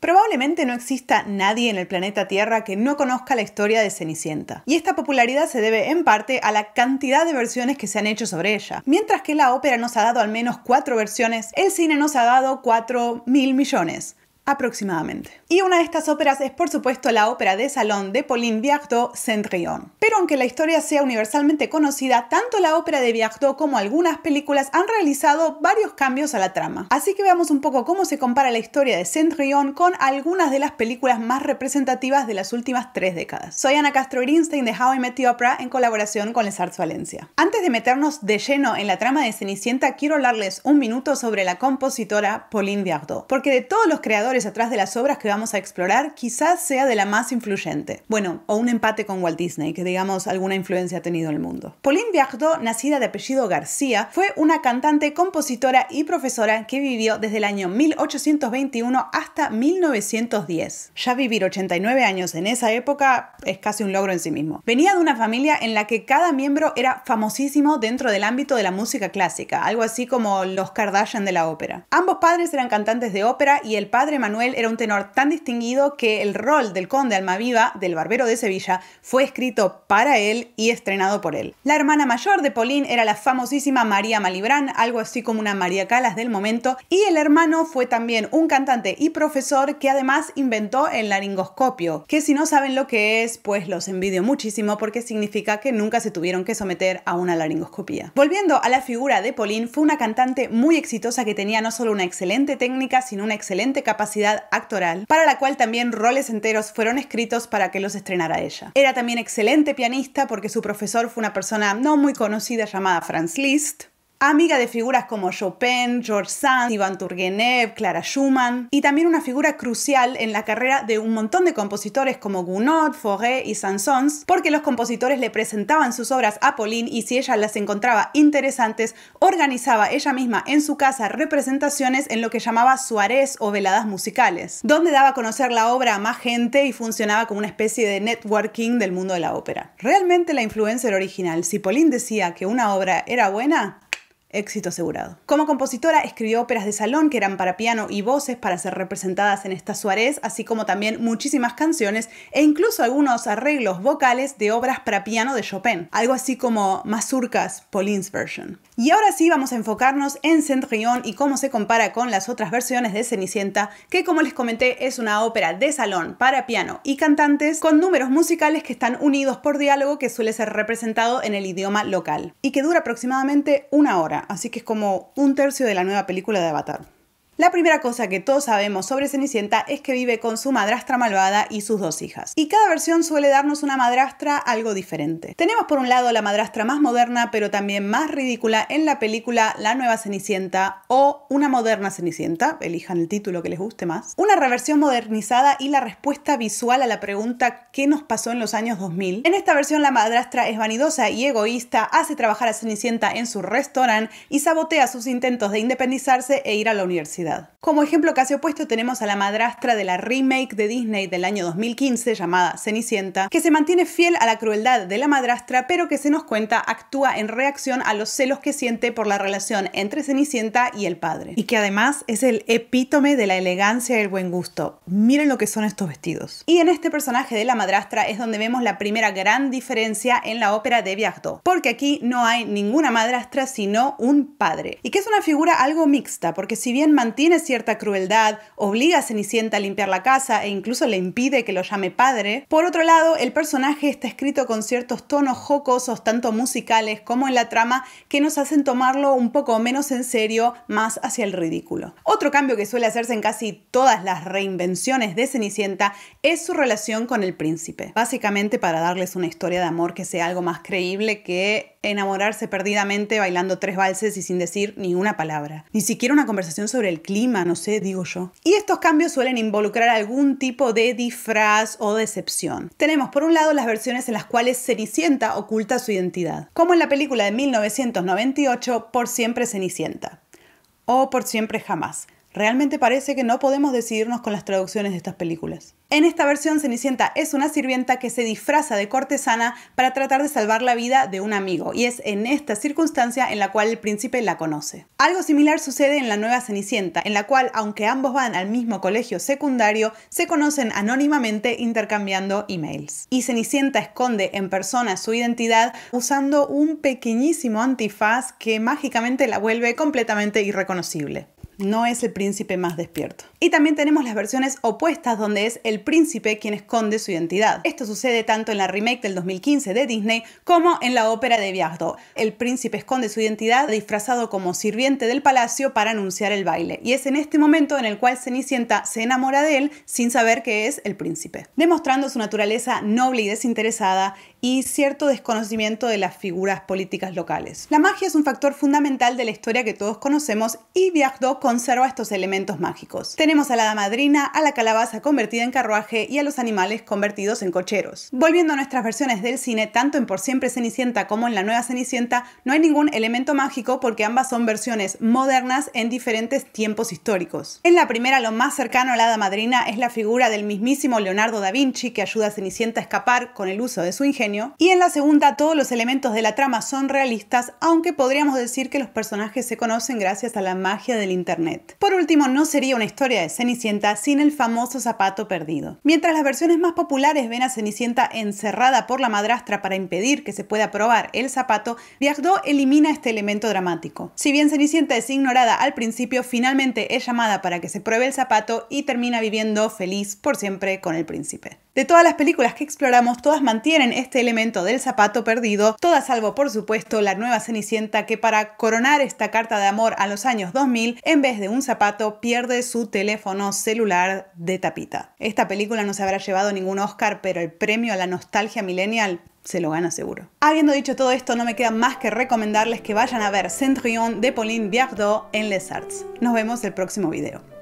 Probablemente no exista nadie en el planeta Tierra que no conozca la historia de Cenicienta, y esta popularidad se debe en parte a la cantidad de versiones que se han hecho sobre ella. Mientras que la ópera nos ha dado al menos cuatro versiones, el cine nos ha dado cuatro mil millones aproximadamente. Y una de estas óperas es por supuesto la ópera de salón de Pauline Viardot, Rion. Pero aunque la historia sea universalmente conocida, tanto la ópera de Viardot como algunas películas han realizado varios cambios a la trama. Así que veamos un poco cómo se compara la historia de Rion con algunas de las películas más representativas de las últimas tres décadas. Soy Ana Castro Greenstein de How I Met the Opera en colaboración con Les Arts Valencia. Antes de meternos de lleno en la trama de Cenicienta, quiero hablarles un minuto sobre la compositora Pauline Viardot, porque de todos los creadores atrás de las obras que vamos a explorar quizás sea de la más influyente. Bueno, o un empate con Walt Disney, que digamos alguna influencia ha tenido en el mundo. Pauline Viardot, nacida de apellido García, fue una cantante, compositora y profesora que vivió desde el año 1821 hasta 1910. Ya vivir 89 años en esa época es casi un logro en sí mismo. Venía de una familia en la que cada miembro era famosísimo dentro del ámbito de la música clásica, algo así como los Kardashian de la ópera. Ambos padres eran cantantes de ópera y el padre Manuel era un tenor tan distinguido que el rol del conde Almaviva, del barbero de Sevilla, fue escrito para él y estrenado por él. La hermana mayor de Pauline era la famosísima María Malibrán, algo así como una María Calas del momento, y el hermano fue también un cantante y profesor que además inventó el laringoscopio, que si no saben lo que es, pues los envidio muchísimo porque significa que nunca se tuvieron que someter a una laringoscopía. Volviendo a la figura de Pauline, fue una cantante muy exitosa que tenía no solo una excelente técnica, sino una excelente capacidad actoral, para la cual también roles enteros fueron escritos para que los estrenara ella. Era también excelente pianista porque su profesor fue una persona no muy conocida llamada Franz Liszt, amiga de figuras como Chopin, George Sand, Ivan Turgenev, Clara Schumann, y también una figura crucial en la carrera de un montón de compositores como Gounod, Fauré y Sansons, porque los compositores le presentaban sus obras a Pauline y si ella las encontraba interesantes, organizaba ella misma en su casa representaciones en lo que llamaba suárez o veladas musicales, donde daba a conocer la obra a más gente y funcionaba como una especie de networking del mundo de la ópera. Realmente la influencer original, si Pauline decía que una obra era buena, Éxito asegurado. Como compositora escribió óperas de salón que eran para piano y voces para ser representadas en esta Suárez, así como también muchísimas canciones e incluso algunos arreglos vocales de obras para piano de Chopin, algo así como Mazurkas, Pauline's version. Y ahora sí vamos a enfocarnos en Cendrillon y cómo se compara con las otras versiones de Cenicienta, que como les comenté es una ópera de salón para piano y cantantes con números musicales que están unidos por diálogo que suele ser representado en el idioma local y que dura aproximadamente una hora así que es como un tercio de la nueva película de Avatar. La primera cosa que todos sabemos sobre Cenicienta es que vive con su madrastra malvada y sus dos hijas. Y cada versión suele darnos una madrastra algo diferente. Tenemos por un lado la madrastra más moderna pero también más ridícula en la película La Nueva Cenicienta o Una Moderna Cenicienta, elijan el título que les guste más. Una reversión modernizada y la respuesta visual a la pregunta ¿qué nos pasó en los años 2000? En esta versión la madrastra es vanidosa y egoísta, hace trabajar a Cenicienta en su restaurante y sabotea sus intentos de independizarse e ir a la universidad. Como ejemplo casi opuesto tenemos a la madrastra de la remake de Disney del año 2015 llamada Cenicienta, que se mantiene fiel a la crueldad de la madrastra pero que se nos cuenta actúa en reacción a los celos que siente por la relación entre Cenicienta y el padre. Y que además es el epítome de la elegancia y el buen gusto. Miren lo que son estos vestidos. Y en este personaje de la madrastra es donde vemos la primera gran diferencia en la ópera de Viagdo, porque aquí no hay ninguna madrastra sino un padre. Y que es una figura algo mixta, porque si bien mantiene tiene cierta crueldad, obliga a Cenicienta a limpiar la casa e incluso le impide que lo llame padre. Por otro lado, el personaje está escrito con ciertos tonos jocosos, tanto musicales como en la trama, que nos hacen tomarlo un poco menos en serio, más hacia el ridículo. Otro cambio que suele hacerse en casi todas las reinvenciones de Cenicienta es su relación con el príncipe, básicamente para darles una historia de amor que sea algo más creíble que enamorarse perdidamente bailando tres valses y sin decir ni una palabra. Ni siquiera una conversación sobre el clima, no sé, digo yo. Y estos cambios suelen involucrar algún tipo de disfraz o decepción. Tenemos por un lado las versiones en las cuales Cenicienta oculta su identidad, como en la película de 1998 Por siempre Cenicienta o Por siempre jamás Realmente parece que no podemos decidirnos con las traducciones de estas películas. En esta versión, Cenicienta es una sirvienta que se disfraza de cortesana para tratar de salvar la vida de un amigo, y es en esta circunstancia en la cual el príncipe la conoce. Algo similar sucede en la nueva Cenicienta, en la cual, aunque ambos van al mismo colegio secundario, se conocen anónimamente intercambiando emails. Y Cenicienta esconde en persona su identidad usando un pequeñísimo antifaz que mágicamente la vuelve completamente irreconocible no es el príncipe más despierto. Y también tenemos las versiones opuestas donde es el príncipe quien esconde su identidad. Esto sucede tanto en la remake del 2015 de Disney como en la ópera de Viardo. El príncipe esconde su identidad disfrazado como sirviente del palacio para anunciar el baile. Y es en este momento en el cual Cenicienta se enamora de él sin saber que es el príncipe. Demostrando su naturaleza noble y desinteresada, y cierto desconocimiento de las figuras políticas locales. La magia es un factor fundamental de la historia que todos conocemos y Viajdo conserva estos elementos mágicos. Tenemos a la madrina, a la calabaza convertida en carruaje y a los animales convertidos en cocheros. Volviendo a nuestras versiones del cine, tanto en Por siempre Cenicienta como en La nueva Cenicienta, no hay ningún elemento mágico porque ambas son versiones modernas en diferentes tiempos históricos. En la primera lo más cercano a la hada madrina es la figura del mismísimo Leonardo da Vinci que ayuda a Cenicienta a escapar con el uso de su ingenio y en la segunda todos los elementos de la trama son realistas, aunque podríamos decir que los personajes se conocen gracias a la magia del Internet. Por último, no sería una historia de Cenicienta sin el famoso zapato perdido. Mientras las versiones más populares ven a Cenicienta encerrada por la madrastra para impedir que se pueda probar el zapato, Viardot elimina este elemento dramático. Si bien Cenicienta es ignorada al principio, finalmente es llamada para que se pruebe el zapato y termina viviendo feliz por siempre con el príncipe. De todas las películas que exploramos, todas mantienen este elemento del zapato perdido, todas salvo por supuesto la nueva Cenicienta que para coronar esta carta de amor a los años 2000, en vez de un zapato pierde su teléfono celular de tapita. Esta película no se habrá llevado ningún Oscar, pero el premio a la nostalgia millennial se lo gana seguro. Habiendo dicho todo esto, no me queda más que recomendarles que vayan a ver Centrion de Pauline Biardot en Les Arts. Nos vemos el próximo video.